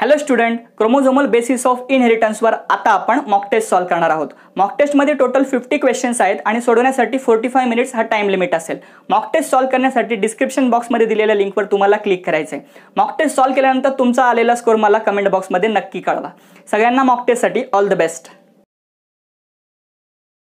hello student chromosomal basis of इनहेरिटन्सवर आता आपण मॉक टेस्ट सॉल्व्ह करणार आहोत मॉक मध्ये टोटल फिफ्टी क्वेश्चन्स आहेत आणि सोडवण्यासाठी फोर्टी फाय मिनिट्स हा टाइम लिमिट असेल मॉक टेस्ट सॉल्व्ह करण्यासाठी डिस्क्रिप्शन बॉक्समध्ये दिलेल्या लिंकवर तुम्हाला क्लिक करायचंय आहे मॉक टेस्ट सॉल्व्ह केल्यानंतर तुमचा आलेला स्कोर मला कमेंट बॉक्समध्ये नक्की कळवा सगळ्यांना मॉक टेस्टसाठी ऑल द बेस्ट